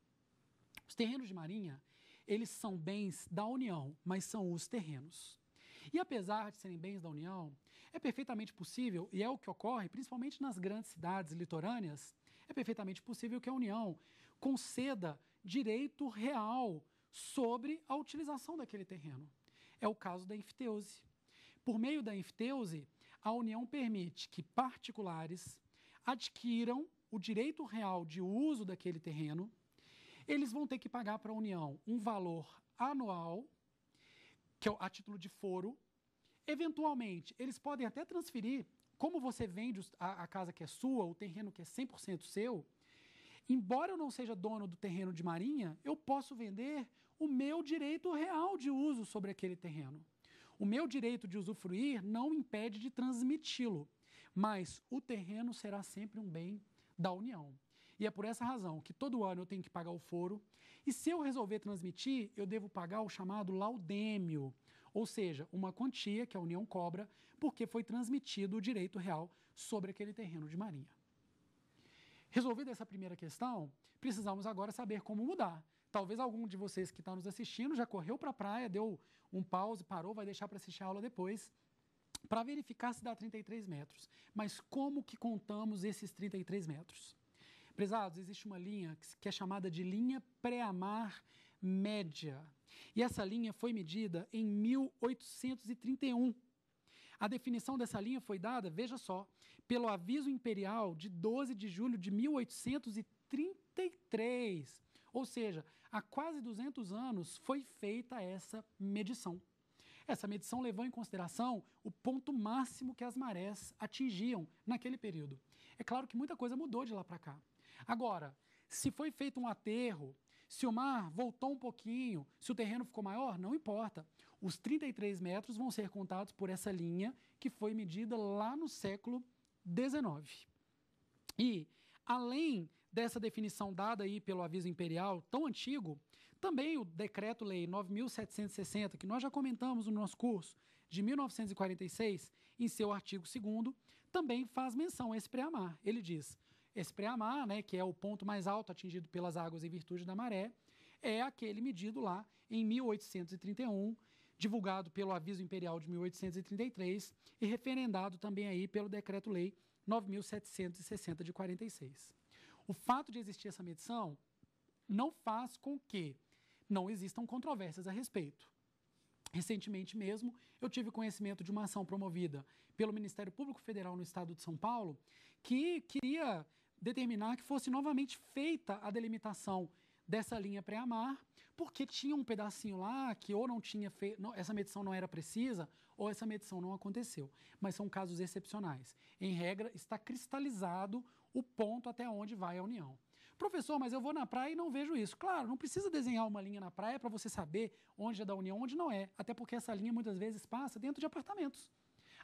Speaker 1: Os terrenos de marinha, eles são bens da União, mas são os terrenos. E apesar de serem bens da União, é perfeitamente possível, e é o que ocorre principalmente nas grandes cidades litorâneas, é perfeitamente possível que a União conceda direito real sobre a utilização daquele terreno é o caso da enfiteuse. Por meio da enfiteuse, a União permite que particulares adquiram o direito real de uso daquele terreno. Eles vão ter que pagar para a União um valor anual, que é a título de foro. Eventualmente, eles podem até transferir, como você vende a, a casa que é sua, o terreno que é 100% seu, embora eu não seja dono do terreno de marinha, eu posso vender o meu direito real de uso sobre aquele terreno. O meu direito de usufruir não impede de transmiti-lo, mas o terreno será sempre um bem da União. E é por essa razão que todo ano eu tenho que pagar o foro, e se eu resolver transmitir, eu devo pagar o chamado laudêmio, ou seja, uma quantia que a União cobra porque foi transmitido o direito real sobre aquele terreno de marinha. Resolvida essa primeira questão, precisamos agora saber como mudar. Talvez algum de vocês que está nos assistindo já correu para a praia, deu um pause, parou, vai deixar para assistir a aula depois para verificar se dá 33 metros. Mas como que contamos esses 33 metros? Prezados, existe uma linha que é chamada de linha pré-amar média. E essa linha foi medida em 1831. A definição dessa linha foi dada, veja só, pelo aviso imperial de 12 de julho de 1833. Ou seja, há quase 200 anos foi feita essa medição. Essa medição levou em consideração o ponto máximo que as marés atingiam naquele período. É claro que muita coisa mudou de lá para cá. Agora, se foi feito um aterro, se o mar voltou um pouquinho, se o terreno ficou maior, não importa. Os 33 metros vão ser contados por essa linha que foi medida lá no século XIX. E, além dessa definição dada aí pelo aviso imperial tão antigo, também o decreto-lei 9760, que nós já comentamos no nosso curso, de 1946, em seu artigo 2 também faz menção a esse preamar. Ele diz: esse preamar, né, que é o ponto mais alto atingido pelas águas em virtude da maré, é aquele medido lá em 1831, divulgado pelo aviso imperial de 1833 e referendado também aí pelo decreto-lei 9760 de 46. O fato de existir essa medição não faz com que não existam controvérsias a respeito. Recentemente mesmo, eu tive conhecimento de uma ação promovida pelo Ministério Público Federal no estado de São Paulo que queria determinar que fosse novamente feita a delimitação dessa linha pré-amar, porque tinha um pedacinho lá que ou não tinha feito, essa medição não era precisa, ou essa medição não aconteceu. Mas são casos excepcionais. Em regra, está cristalizado o ponto até onde vai a união. Professor, mas eu vou na praia e não vejo isso. Claro, não precisa desenhar uma linha na praia para você saber onde é da união, onde não é, até porque essa linha muitas vezes passa dentro de apartamentos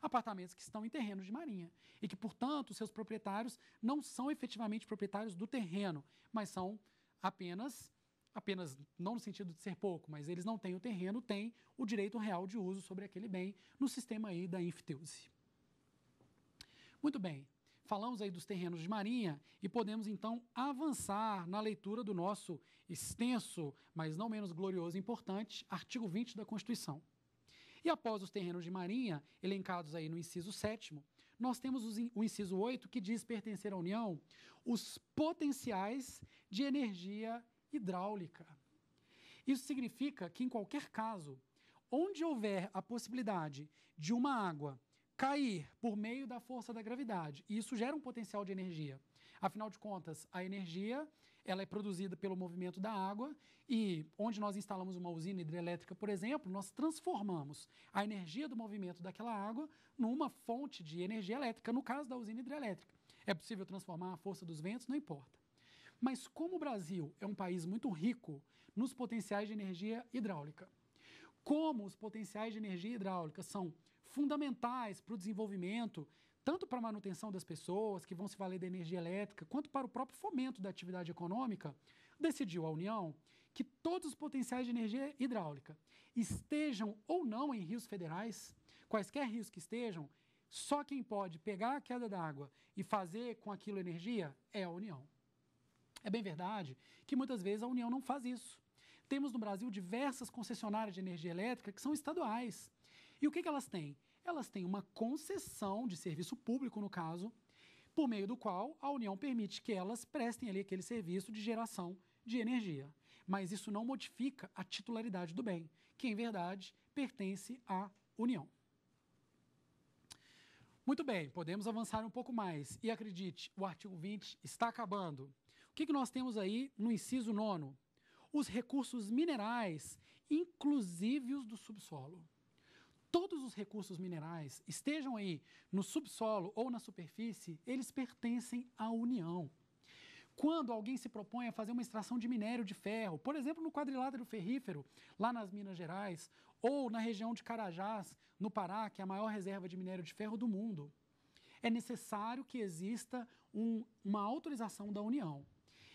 Speaker 1: apartamentos que estão em terrenos de marinha e que, portanto, seus proprietários não são efetivamente proprietários do terreno, mas são apenas apenas não no sentido de ser pouco, mas eles não têm o terreno, têm o direito real de uso sobre aquele bem no sistema aí da Infteuse. Muito bem. Falamos aí dos terrenos de marinha e podemos então avançar na leitura do nosso extenso, mas não menos glorioso e importante, artigo 20 da Constituição. E após os terrenos de marinha, elencados aí no inciso 7, nós temos o inciso 8, que diz pertencer à União os potenciais de energia hidráulica. Isso significa que, em qualquer caso, onde houver a possibilidade de uma água cair por meio da força da gravidade, e isso gera um potencial de energia. Afinal de contas, a energia ela é produzida pelo movimento da água e onde nós instalamos uma usina hidrelétrica, por exemplo, nós transformamos a energia do movimento daquela água numa fonte de energia elétrica, no caso da usina hidrelétrica. É possível transformar a força dos ventos, não importa. Mas como o Brasil é um país muito rico nos potenciais de energia hidráulica, como os potenciais de energia hidráulica são fundamentais para o desenvolvimento tanto para a manutenção das pessoas que vão se valer da energia elétrica, quanto para o próprio fomento da atividade econômica, decidiu a União que todos os potenciais de energia hidráulica estejam ou não em rios federais, quaisquer rios que estejam, só quem pode pegar a queda d'água e fazer com aquilo energia é a União. É bem verdade que muitas vezes a União não faz isso. Temos no Brasil diversas concessionárias de energia elétrica que são estaduais. E o que, que elas têm? elas têm uma concessão de serviço público, no caso, por meio do qual a União permite que elas prestem ali aquele serviço de geração de energia. Mas isso não modifica a titularidade do bem, que em verdade pertence à União. Muito bem, podemos avançar um pouco mais. E acredite, o artigo 20 está acabando. O que, que nós temos aí no inciso 9? Os recursos minerais, inclusive os do subsolo todos os recursos minerais, estejam aí no subsolo ou na superfície, eles pertencem à União. Quando alguém se propõe a fazer uma extração de minério de ferro, por exemplo, no quadrilátero ferrífero, lá nas Minas Gerais, ou na região de Carajás, no Pará, que é a maior reserva de minério de ferro do mundo, é necessário que exista um, uma autorização da União.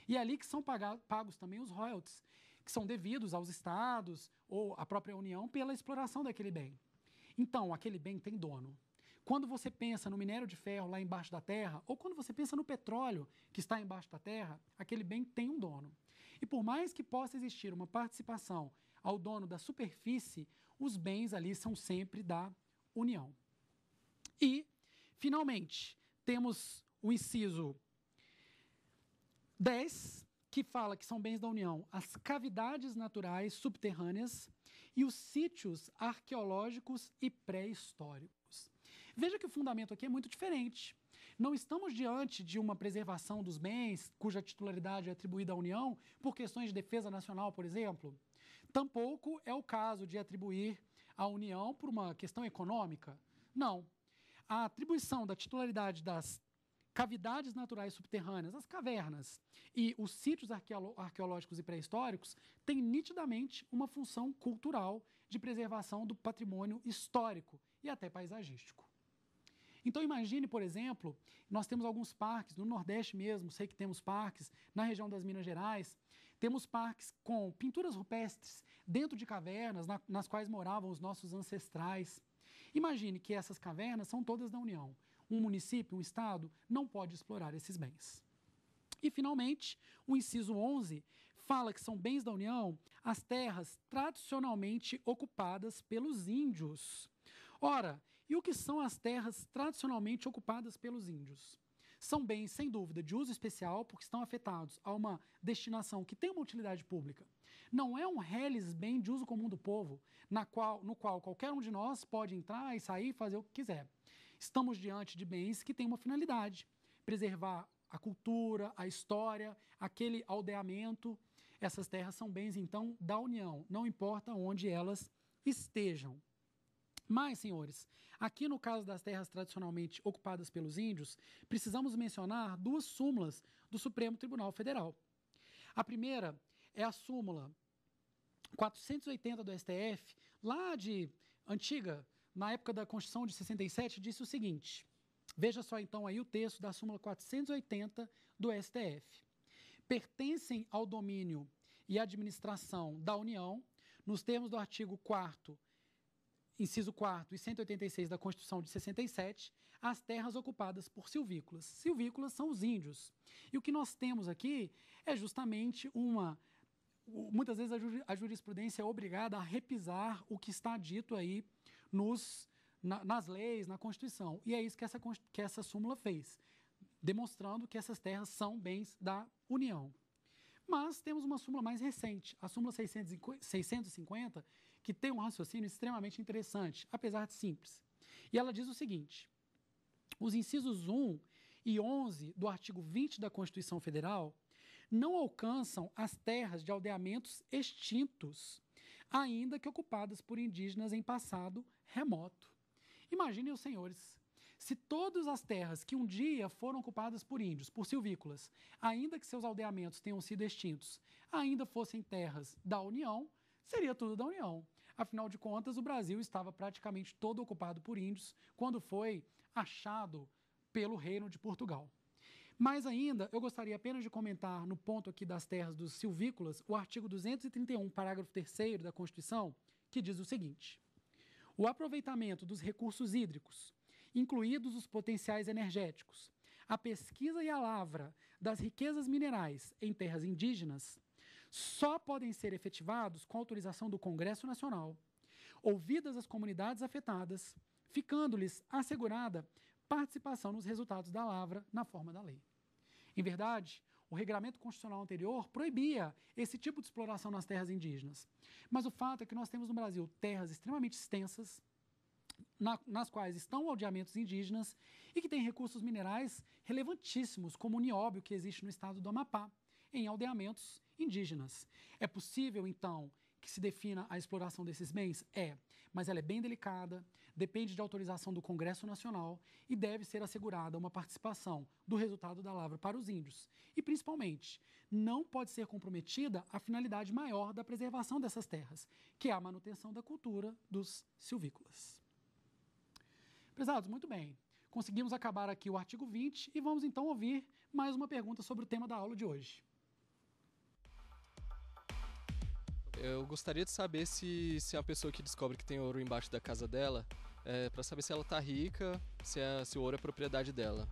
Speaker 1: E é ali que são pagos também os royalties, que são devidos aos estados ou à própria União pela exploração daquele bem. Então, aquele bem tem dono. Quando você pensa no minério de ferro lá embaixo da terra, ou quando você pensa no petróleo que está embaixo da terra, aquele bem tem um dono. E por mais que possa existir uma participação ao dono da superfície, os bens ali são sempre da União. E, finalmente, temos o inciso 10, que fala que são bens da União as cavidades naturais subterrâneas, e os sítios arqueológicos e pré-históricos. Veja que o fundamento aqui é muito diferente. Não estamos diante de uma preservação dos bens cuja titularidade é atribuída à União por questões de defesa nacional, por exemplo. Tampouco é o caso de atribuir à União por uma questão econômica. Não. A atribuição da titularidade das cavidades naturais subterrâneas, as cavernas, e os sítios arqueológicos e pré-históricos têm nitidamente uma função cultural de preservação do patrimônio histórico e até paisagístico. Então imagine, por exemplo, nós temos alguns parques no Nordeste mesmo, sei que temos parques na região das Minas Gerais, temos parques com pinturas rupestres dentro de cavernas na, nas quais moravam os nossos ancestrais. Imagine que essas cavernas são todas da União, um município, um estado, não pode explorar esses bens. E, finalmente, o inciso 11 fala que são bens da União as terras tradicionalmente ocupadas pelos índios. Ora, e o que são as terras tradicionalmente ocupadas pelos índios? São bens, sem dúvida, de uso especial, porque estão afetados a uma destinação que tem uma utilidade pública. Não é um reles bem de uso comum do povo, na qual, no qual qualquer um de nós pode entrar e sair e fazer o que quiser. Estamos diante de bens que têm uma finalidade: preservar a cultura, a história, aquele aldeamento. Essas terras são bens, então, da União, não importa onde elas estejam. Mas, senhores, aqui no caso das terras tradicionalmente ocupadas pelos índios, precisamos mencionar duas súmulas do Supremo Tribunal Federal. A primeira é a súmula 480 do STF, lá de antiga na época da Constituição de 67, disse o seguinte: veja só então aí o texto da súmula 480 do STF. Pertencem ao domínio e administração da União, nos termos do artigo 4 inciso 4 e 186 da Constituição de 67, as terras ocupadas por silvícolas. Silvícolas são os índios. E o que nós temos aqui é justamente uma. Muitas vezes a jurisprudência é obrigada a repisar o que está dito aí nos, na, nas leis, na Constituição. E é isso que essa, que essa súmula fez, demonstrando que essas terras são bens da União. Mas temos uma súmula mais recente, a súmula 650, que tem um raciocínio extremamente interessante, apesar de simples. E ela diz o seguinte: os incisos 1 e 11 do artigo 20 da Constituição Federal não alcançam as terras de aldeamentos extintos, ainda que ocupadas por indígenas em passado remoto. Imaginem os senhores. Se todas as terras que um dia foram ocupadas por índios, por silvícolas, ainda que seus aldeamentos tenham sido extintos, ainda fossem terras da União, seria tudo da União. Afinal de contas, o Brasil estava praticamente todo ocupado por índios quando foi achado pelo Reino de Portugal. Mais ainda, eu gostaria apenas de comentar no ponto aqui das terras dos silvícolas o artigo 231, parágrafo 3 da Constituição, que diz o seguinte: o aproveitamento dos recursos hídricos, incluídos os potenciais energéticos, a pesquisa e a lavra das riquezas minerais em terras indígenas, só podem ser efetivados com autorização do Congresso Nacional, ouvidas as comunidades afetadas, ficando-lhes assegurada participação nos resultados da lavra na forma da lei. Em verdade, o regramento constitucional anterior proibia esse tipo de exploração nas terras indígenas. Mas o fato é que nós temos no Brasil terras extremamente extensas, na, nas quais estão aldeamentos indígenas e que têm recursos minerais relevantíssimos, como o nióbio que existe no estado do Amapá, em aldeamentos indígenas. É possível, então, que se defina a exploração desses bens? É, mas ela é bem delicada, depende de autorização do Congresso Nacional e deve ser assegurada uma participação do resultado da lavra para os índios. E, principalmente, não pode ser comprometida a finalidade maior da preservação dessas terras, que é a manutenção da cultura dos silvícolas. Prezados, muito bem. Conseguimos acabar aqui o artigo 20 e vamos então ouvir mais uma pergunta sobre o tema da aula de hoje. Eu gostaria de saber se, se a pessoa que descobre que tem ouro embaixo da casa dela, é, para saber se ela tá rica, se, é, se o ouro é propriedade dela.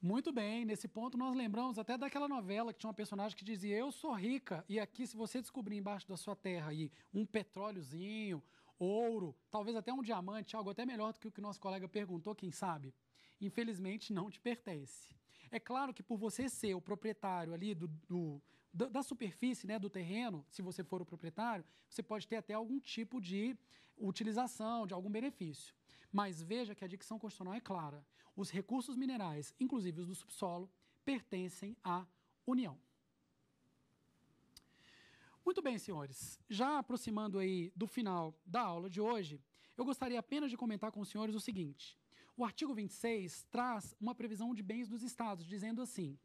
Speaker 1: Muito bem, nesse ponto nós lembramos até daquela novela que tinha uma personagem que dizia: Eu sou rica, e aqui, se você descobrir embaixo da sua terra aí um petróleozinho, ouro, talvez até um diamante, algo até melhor do que o que nosso colega perguntou, quem sabe? Infelizmente não te pertence. É claro que por você ser o proprietário ali do, do da superfície né, do terreno, se você for o proprietário, você pode ter até algum tipo de utilização, de algum benefício. Mas veja que a dicção constitucional é clara. Os recursos minerais, inclusive os do subsolo, pertencem à União. Muito bem, senhores. Já aproximando aí do final da aula de hoje, eu gostaria apenas de comentar com os senhores o seguinte. O artigo 26 traz uma previsão de bens dos estados, dizendo assim: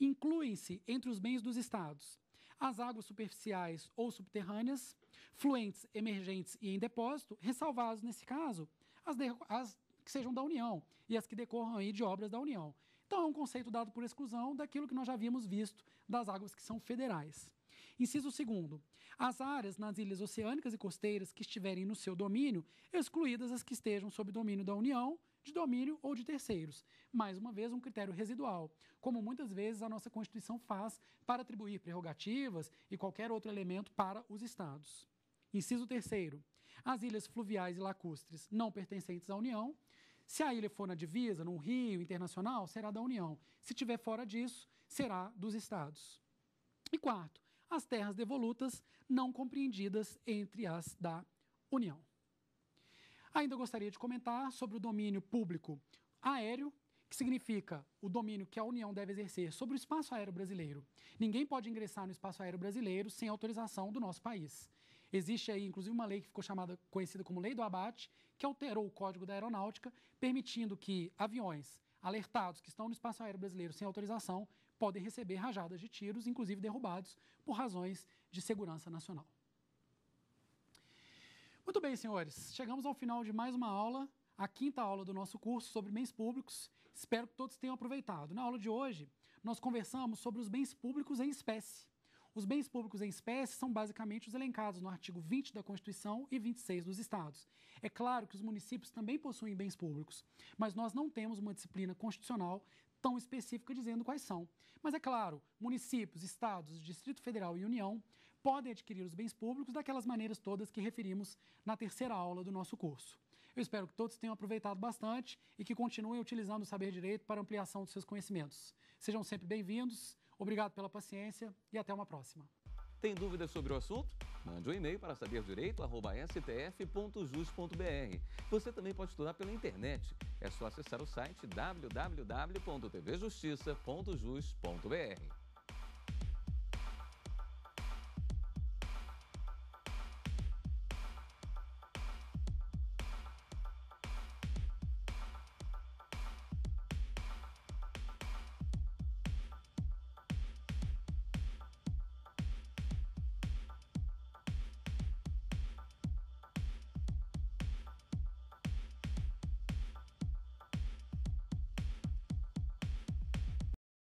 Speaker 1: Incluem-se entre os bens dos estados as águas superficiais ou subterrâneas, fluentes, emergentes e em depósito, ressalvados, nesse caso, as, de, as que sejam da União e as que decorram aí de obras da União. Então, é um conceito dado por exclusão daquilo que nós já havíamos visto das águas que são federais. Inciso segundo, as áreas nas ilhas oceânicas e costeiras que estiverem no seu domínio, excluídas as que estejam sob domínio da União, de domínio ou de terceiros. Mais uma vez, um critério residual, como muitas vezes a nossa Constituição faz para atribuir prerrogativas e qualquer outro elemento para os Estados. Inciso terceiro. As ilhas fluviais e lacustres não pertencentes à União. Se a ilha for na divisa, num rio internacional, será da União. Se tiver fora disso, será dos Estados. E quarto, as terras devolutas não compreendidas entre as da União. Ainda gostaria de comentar sobre o domínio público aéreo, que significa o domínio que a União deve exercer sobre o espaço aéreo brasileiro. Ninguém pode ingressar no espaço aéreo brasileiro sem autorização do nosso país. Existe aí, inclusive, uma lei que ficou chamada, conhecida como Lei do Abate, que alterou o Código da Aeronáutica, permitindo que aviões alertados que estão no espaço aéreo brasileiro sem autorização podem receber rajadas de tiros, inclusive derrubados, por razões de segurança nacional. Muito bem, senhores. Chegamos ao final de mais uma aula, a quinta aula do nosso curso sobre bens públicos. Espero que todos tenham aproveitado. Na aula de hoje, nós conversamos sobre os bens públicos em espécie. Os bens públicos em espécie são basicamente os elencados no artigo 20 da Constituição e 26 dos Estados. É claro que os municípios também possuem bens públicos, mas nós não temos uma disciplina constitucional tão específica dizendo quais são. Mas é claro, municípios, estados, Distrito Federal e União podem adquirir os bens públicos daquelas maneiras todas que referimos na terceira aula do nosso curso. Eu espero que todos tenham aproveitado bastante e que continuem utilizando o saber direito para ampliação dos seus conhecimentos. Sejam sempre bem-vindos, obrigado pela paciência e até uma próxima. Tem dúvidas sobre o assunto? Mande um e-mail para saberdireito.stf.jus.br. Você também pode estudar pela internet. É só acessar o site www.tvjustiça.jus.br.